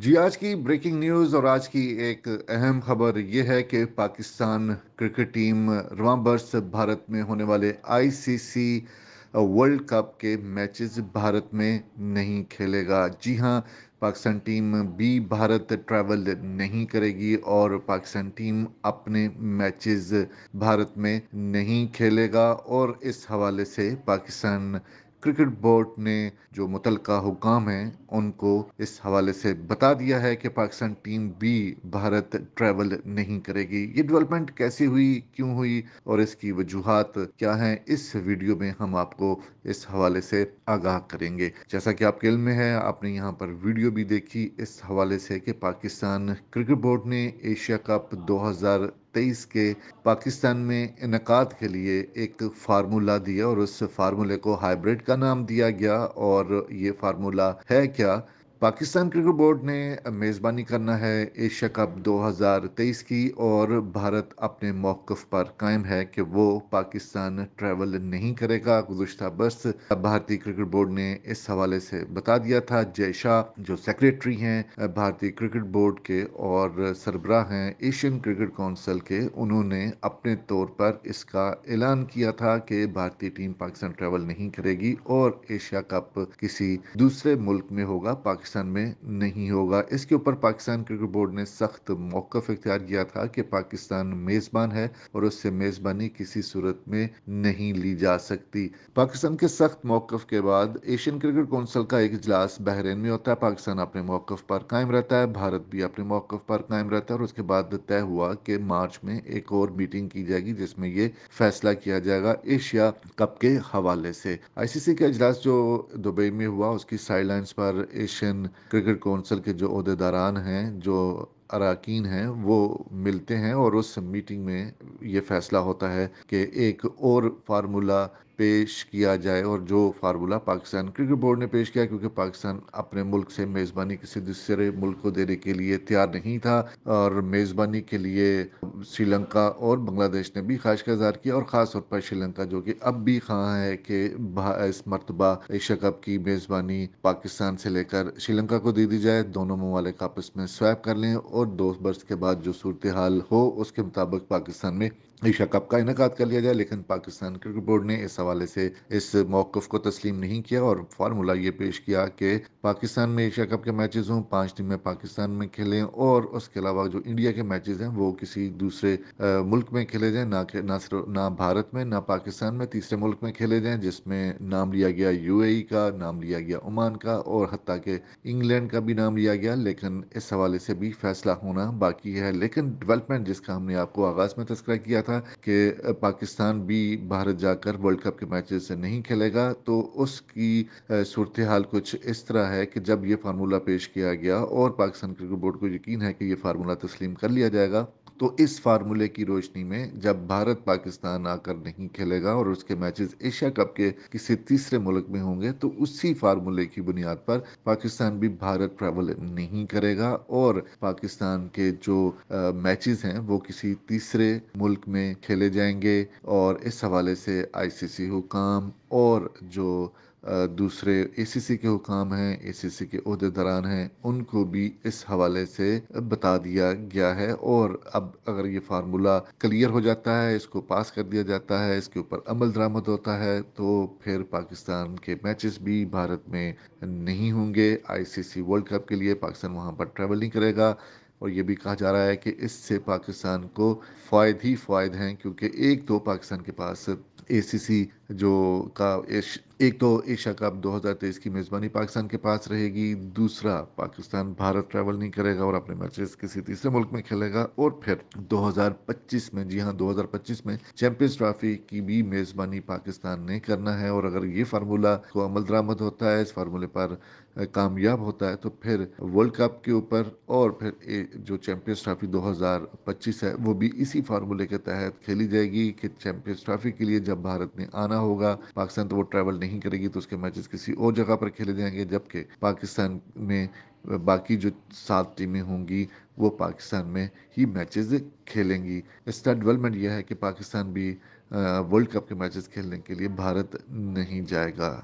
जी आज की breaking news और आज की एक अहम खबर यह है कि पाकिस्तान क्रिकेट टीम रवाबर्स भारत में होने वाले आईसीसी वर्ल्ड कप के मैचेस भारत में नहीं खेलेगा जी हाँ पाकिस्तान टीम भी भारत ट्रैवल नहीं करेगी और पाकिस्तान टीम अपने मैचेस भारत में नहीं खेलेगा और इस हवाले से पाकिस्तान क्रिकेट बोर्ड ने जो मुतल हुकाम है उनको इस हवाले से बता दिया है कि पाकिस्तान टीम भी भारत ट्रैवल नहीं करेगी ये डेवलपमेंट कैसी हुई क्यों हुई और इसकी वजूहत क्या हैं इस वीडियो में हम आपको इस हवाले से आगाह करेंगे जैसा कि आपके इल्म में है आपने यहाँ पर वीडियो भी देखी इस हवाले से कि पाकिस्तान क्रिकेट बोर्ड ने एशिया कप दो तेईस के पाकिस्तान में इनका के लिए एक फार्मूला दिया और उस फार्मूले को हाइब्रिड का नाम दिया गया और ये फार्मूला है क्या पाकिस्तान क्रिकेट बोर्ड ने मेज़बानी करना है एशिया कप 2023 की और भारत अपने मौक़ पर कायम है कि वो पाकिस्तान ट्रैवल नहीं करेगा गुजशत बस भारतीय क्रिकेट बोर्ड ने इस हवाले से बता दिया था जय शाह जो सेक्रेटरी हैं भारतीय क्रिकेट बोर्ड के और सरबराह हैं एशियन क्रिकेट काउंसिल के उन्होंने अपने तौर पर इसका ऐलान किया था कि भारतीय टीम पाकिस्तान ट्रैवल नहीं करेगी और एशिया कप किसी दूसरे मुल्क में होगा पाकिस्तान पाकिस्तान में नहीं होगा इसके ऊपर पाकिस्तान क्रिकेट बोर्ड ने सख्त मौकफ इख्तियार किया था कि पाकिस्तान मेज़बान है और उससे मेज़बानी किसी सूरत में नहीं ली जा सकती पाकिस्तान के सख्त मौकफ के बाद एशियन क्रिकेट काउंसिल का एक इजलास बहरीन में होता है पाकिस्तान अपने मौकफ पर कायम रहता है भारत भी अपने मौकफ पर कायम रहता है और उसके बाद तय हुआ कि मार्च में एक और मीटिंग की जाएगी जिसमें ये फैसला किया जाएगा एशिया कप के हवाले से आईसीसी का इजलास जो दुबई में हुआ उसकी साइड पर एशियन क्रिकेट काउंसिल के जो अहदेदारान हैं जो अरकान हैं वो मिलते हैं और उस मीटिंग में ये फैसला होता है कि एक और फार्मूला पेश किया जाए और जो फार्मूला पाकिस्तान क्रिकेट बोर्ड ने पेश किया क्योंकि पाकिस्तान अपने मुल्क से मेज़बानी किसी दूसरे मुल्क को देने के लिए तैयार नहीं था और मेज़बानी के लिए श्रीलंका और बांग्लादेश ने भी ख्वाहिश का इजहार किया और ख़ास तौर पर श्रीलंका जो कि अब भी खां है कि इस मरतबा एशिया कप की मेज़बानी पाकिस्तान से लेकर श्रीलंका को दे दी जाए दोनों ममालिक आपस में स्वैप कर लें और दो बर्स के बाद जो सूरत हाल हो उसके मुताबिक पाकिस्तान में एशिया कप का इनका कर लिया जाए लेकिन पाकिस्तान क्रिकेट बोर्ड ने इस हवाले से इस मौकफ को तस्लीम नहीं किया और फार्मूला ये पेश किया कि पाकिस्तान में एशिया कप के मैचेस हों पांच टीमें पाकिस्तान में खेलें और उसके अलावा जो इंडिया के मैचेस हैं वो किसी दूसरे आ, मुल्क में खेले जाए ना ना सिर्फ ना भारत में ना पाकिस्तान में तीसरे मुल्क में खेले जाए जिसमें नाम लिया गया यू का नाम लिया गया ओमान का और हती के इंग्लैंड का भी नाम लिया गया लेकिन इस हवाले से भी फैसला होना बाकी है लेकिन डेवलपमेंट जिसका हमने आपको आगाज़ में तस्करा किया था था कि पाकिस्तान भी भारत जाकर वर्ल्ड कप के मैचेस नहीं खेलेगा तो उसकी सूरत हाल कुछ इस तरह है कि जब ये फार्मूला पेश किया गया और पाकिस्तान क्रिकेट बोर्ड को यकीन है कि ये फार्मूला तस्लीम कर लिया जाएगा तो इस फार्मूले की रोशनी में जब भारत पाकिस्तान आकर नहीं खेलेगा और उसके मैचेस एशिया कप के किसी तीसरे मुल्क में होंगे तो उसी फार्मूले की बुनियाद पर पाकिस्तान भी भारत ट्रैवल नहीं करेगा और पाकिस्तान के जो मैचेस हैं वो किसी तीसरे मुल्क में खेले जाएंगे और इस हवाले से आईसीसी हुकाम और जो दूसरे ए सी सी के हुकाम हैं सी के अहदेदारान हैं उनको भी इस हवाले से बता दिया गया है और अब अगर ये फार्मूला क्लियर हो जाता है इसको पास कर दिया जाता है इसके ऊपर अमल दरामद होता है तो फिर पाकिस्तान के मैचेस भी भारत में नहीं होंगे आई सी सी वर्ल्ड कप के लिए पाकिस्तान वहाँ पर ट्रैवल नहीं करेगा और ये भी कहा जा रहा है कि इससे पाकिस्तान को फ़ायद ही फ़ायद हैं क्योंकि एक तो पाकिस्तान के पास सी जो का एश, एक तो एशिया कप 2023 की मेज़बानी पाकिस्तान के पास रहेगी दूसरा पाकिस्तान भारत ट्रैवल नहीं करेगा और अपने मैचेस किसी तीसरे मुल्क में खेलेगा और फिर 2025 में जी हाँ 2025 में चैंपियंस ट्रॉफी की भी मेज़बानी पाकिस्तान ने करना है और अगर ये फार्मूला को अमल दरामद होता है इस फार्मूले पर कामयाब होता है तो फिर वर्ल्ड कप के ऊपर और फिर जो चैम्पियंस ट्रॉफी 2025 है वो भी इसी फार्मूले के तहत खेली जाएगी कि चैम्पियंस ट्रॉफी के लिए जब भारत ने आना होगा पाकिस्तान तो वो ट्रैवल नहीं करेगी तो उसके मैचेस किसी और जगह पर खेले जाएंगे जबकि पाकिस्तान में बाकी जो सात टीमें होंगी वो पाकिस्तान में ही मैचेस खेलेंगी इसका डेवलपमेंट यह है कि पाकिस्तान भी वर्ल्ड कप के मैचेस खेलने के लिए भारत नहीं जाएगा